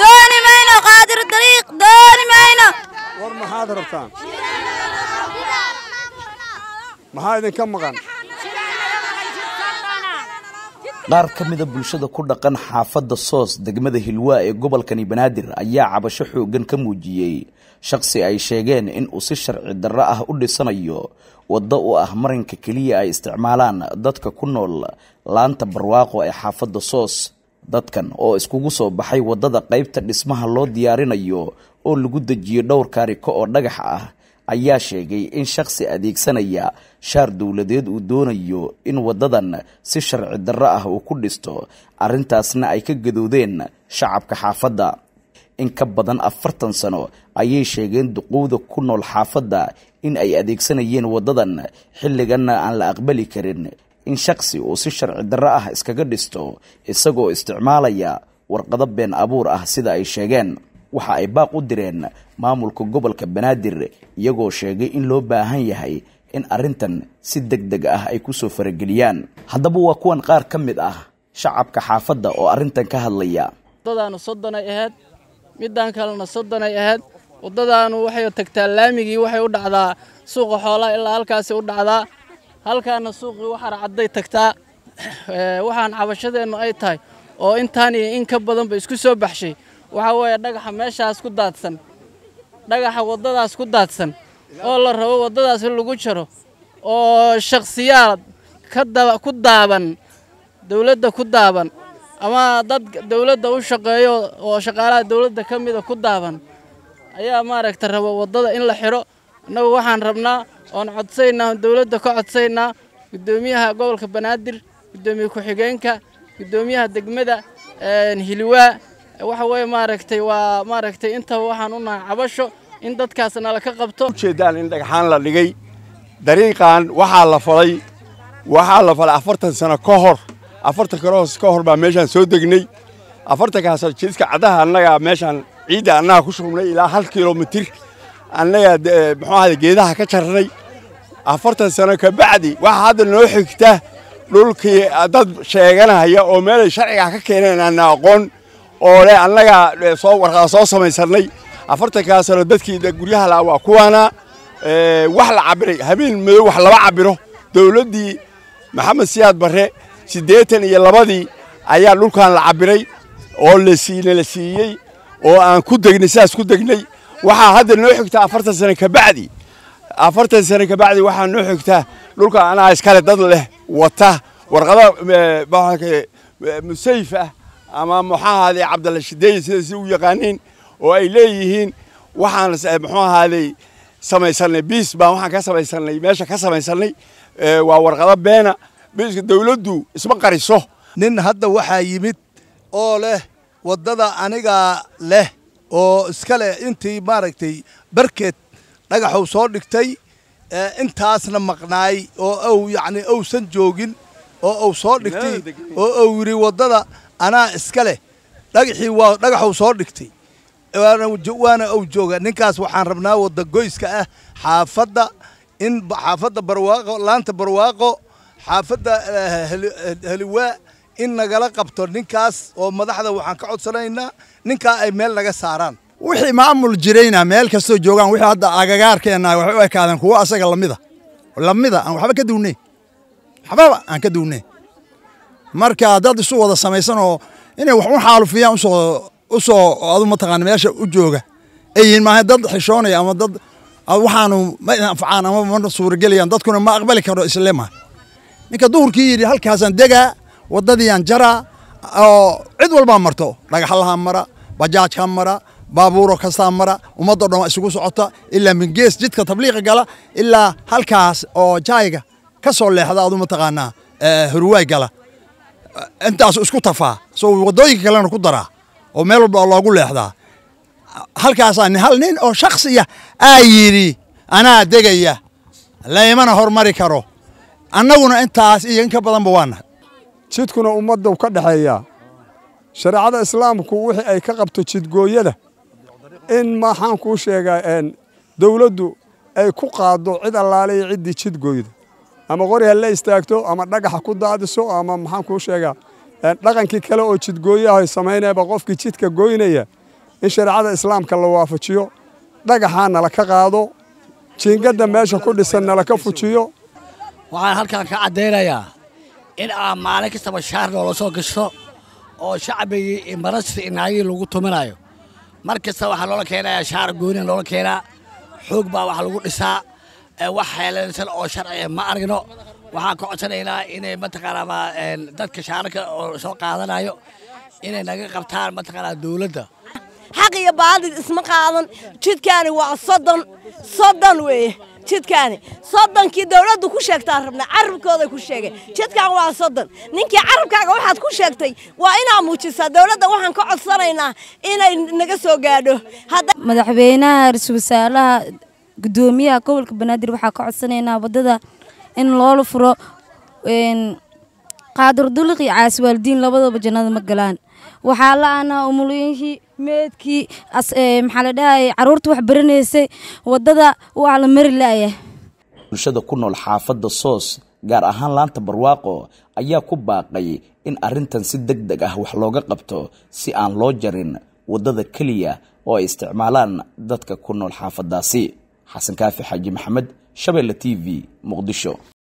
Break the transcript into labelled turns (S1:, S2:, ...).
S1: dooni mayno qaadir dariiq dooni mayno
S2: war maxaad rabtaan
S1: maxaa idinka maqan qaar ka mida bulshada ku dhaqan xaafadda soos degmada hilwaa ee gobolkani banaadir ayaa cabasho xooggan ka muujiyey shaqsi ay sheegeen in uu si sharci darro ah u dhisanayo waddo u ah marinka keliya ay isticmaalaan dadka ku nool laanta barwaaqo ee xaafadda soos dadkan oo iskugu soo baxay waddada qaybta dhismaha loo diyaarinayo oo lagu dejiyo dhowr kaariko oo dhagax ah ayaa sheegay in shakhsi adeegsanaya shaar dowladeed uu doonayo in waddadan si sharci darro ah uu ku dhisto arrintaasna ay ka gadoodeen shacabka xaafadda in ka badan afartan sano ayay sheegeen duqowda ku nool xaafadda in ay adeegsanayeen waddadan xilliganna aan la aqbali karin in shaksi uu si sharci darro ah iskaga dhisto isagoo isticmaalaya warqado been abuur ah sida ay sheegeen waxa ay baaq u direen maamulka gobolka banaadir iyagoo sheegay in loo baahan yahay in arrintan si deg deg ah ay ku soo farageliyaan haddaba waa kuwan qaar ka mid ah shacabka xaafadda oo arrintan ka hadlaya
S3: waddadaanu soddonay ahayd middan kalena soddonay ahayd waddadaanu waxay tagtaa laamigii waxay u dhacdaa suuqa xoolaha ilaa halkaasi u dhacdaa halkaana suuqii waxaana cadday tagtaa eh, waxaan cabashadeennu ay tahay oo intaan iyo in ka badanba isku soo baxshay waxaa weeye dhagaxa meeshaas ku daadsan dhagaxa waddadaas ku daadsan oo la rabo waddadaas in lagu jaro oo ka daba ku daaban dawladda ku daaban ama dad dawladda u shaqeeyo oo shaqaalaha dawladda ka mida ku daaban ayaa maaragta rabo waddada in la xiro annagu waxaan rabnaa oon codsaynaa oon dawladda ka codsaynaa guddoomiyaha gobolka banaadir guddoomiye ku-xigeenka guddoomiyaha degmada hiliwaa waxa weeye maaragtay waa maaragtay intaba waxaan u nahay cabasho in dadkaas nala ka qabto ujeeddaan in dhagxaan la dhigay dariiqan waxaa la falay waxaa la falay
S2: afartan sano ka hor afartan karoos ka hor baa meeshaan soo degnay afartankaas jidka caddaha annagaa meeshaan ciidda annaga ku shubnay ilaa hal kilomitir annaga eh, muxuu ahada geedaha ka jarnay afartan sano kabacdi waxaa hadda noo xigta dhulkii ah, dad sheeganaya oo meelay sharciga ka keeneen aanna aqoon oo leh annaga warqada eh, soo samaysanay afartankaa sano dadkii guryaha la waa kuwaana eh, wax la cabiray habeen madow wax laba cabiro dowladdii maxamed siyaad barre siddeetan iyo labadii ayaa dhulkan la cabiray oo la siina la siiyey oo aan ku degnay sidaas ku degnay waxaa hadda noo xigtaa afartan sano kabacdi afartan sano kabacdi waxaa noo xigtaa dhulka anaa iskale dad leh wata warqada eh, eh, musayif ah ama muxuu ahaaday cabdalla shideeye sida si u yaqaaniin oo ay leeyihiin waxaan muxuu ahaaday samaysanay biis baan waxaan ka samaysanay meesha ka samaysanay eh, waa warqado beena biiska
S4: dawladdu isma qariso nin hadda waxaa yimid oo leh waddada anigaa leh oo iska leh intii maaragtay barkeed dhagaxuu soo dhigtay intaasna maqnaay oo aw yacni awsan joogin oo uu soo dhigtay oo uu yidhi waddada anaa iska leh dhagaxii waa dhagaxuu soo dhigtay waana uu jooga ninkaas waxaan rabnaa wadda goyska ah xaafadda in xaafadda barwaaqo laanta barwaaqo xaafadda eh, eh, heliwaa in nagala qabto ninkaas oo madaxda waxaan ka codsanaynaa ninkaa ay meel naga saaraan wixii maamul jirayna meel kastoo joogaan wixii hadda agagaarkeenna waxay u ekaadeen kuwo asaga lamida ah. lamida ah, aan waxba ka duunnay waxbaba aan ka duunnay marka haddaad isu wada samaysanoo inay wax u xaalufiyaan usoo usoo adu mataqaana meesha u jooga ay maaha dad xishoonaya ama dad waxaanu ma anfacaan ama ma suuragelayan dadkuna ma aqbali karo isle ninka duhurkii yidhi halkaasaan degaa waddadiiaan jara oo cid walbaa marto dhagaxlahaa mara bajaajkaa mara baabuuro kastaa mara ummaddo dhan waa isugu socota ilaa mingees jidka tabliiqi gala ilaa halkaas oo jaayga ka soo leexda adu mataqaanaa hurwaay gala intaasu isku tafaa soo waddooyinka kalena ku daraa oo meel walba loogu leexdaa halkaasaa hal nin oo shaksiya aa yidhi anaa degaya laymana hormari karo annaguna intaas iyo in ka badanba waana jidkuna ummaddu ka dhexeeyaa shareecada islaamku wixii ay ka
S2: qabto jidgooyada in maxaan kuu sheegaa dowladdu ay ku qaaddo cid allaaliya ciddii jidgooyda ama qori ha la istaagto ama dhagaxa ku daadiso ama maxaan kuu sheegaa dhaqankii kale oo jidgooyaah ay qofkii jidka goynaya in shareecada islaamka la waafajiyo dhagaxaa nala ka qaado jiingadda meesha ku dhisan nala ka fujiyo
S3: waxaan halkaan ka caddaynayaa in aa maalin kastaba shaar noola soo gashto oo shacbigii marasta inaagii lagu tuminayo mar kasta waxaa loola keenayaa shaar gooni loola keenaa xoog baa wax lagu dhisaa wax xeelanaysan oo sharciga ma aragno waxaan ka codsanaynaa inay mataqaanaa dadka shaararka oo soo qaadanayo inay naga qabtaan mataqaanaa dowladda
S2: xaq iyo baadid isma qaadan jidkaani waa soddon soddon weeye jidkaani soddonkii dawladdu ku sheegtaa rabnaa carabkooda ku sheegeen jidkan waa soddon ninkii carabkaaga waxaad ku sheegtay waa inaad muujisaa dawladda waxaan ka codsanaynaa
S1: inay naga soo gaadho madaxweynaha ra-iisul wasaaraha guddoomiyaha gobolka banaadir waxaa ka codsanaynaa waddada in loola furo qaadur duliq iyo waalidiin labadaba jannada ma galaan waxaa la-aanaa umuliyihii meedkii eh, maxaa la dhahayay caruurta wax baranaysay waddada waa ah la laaya bulshada ku nool xaafadda soos gaar ahaan laanta barwaaqo ayaa ku baaqay in arrintan si deg deg ah wax looga qabto si aan loo jarin waddada keliya oo ay isticmaalaan dadka ku nool xaafaddaasi xasan kaafi xaaji maxamed shabeelle t v muqdisho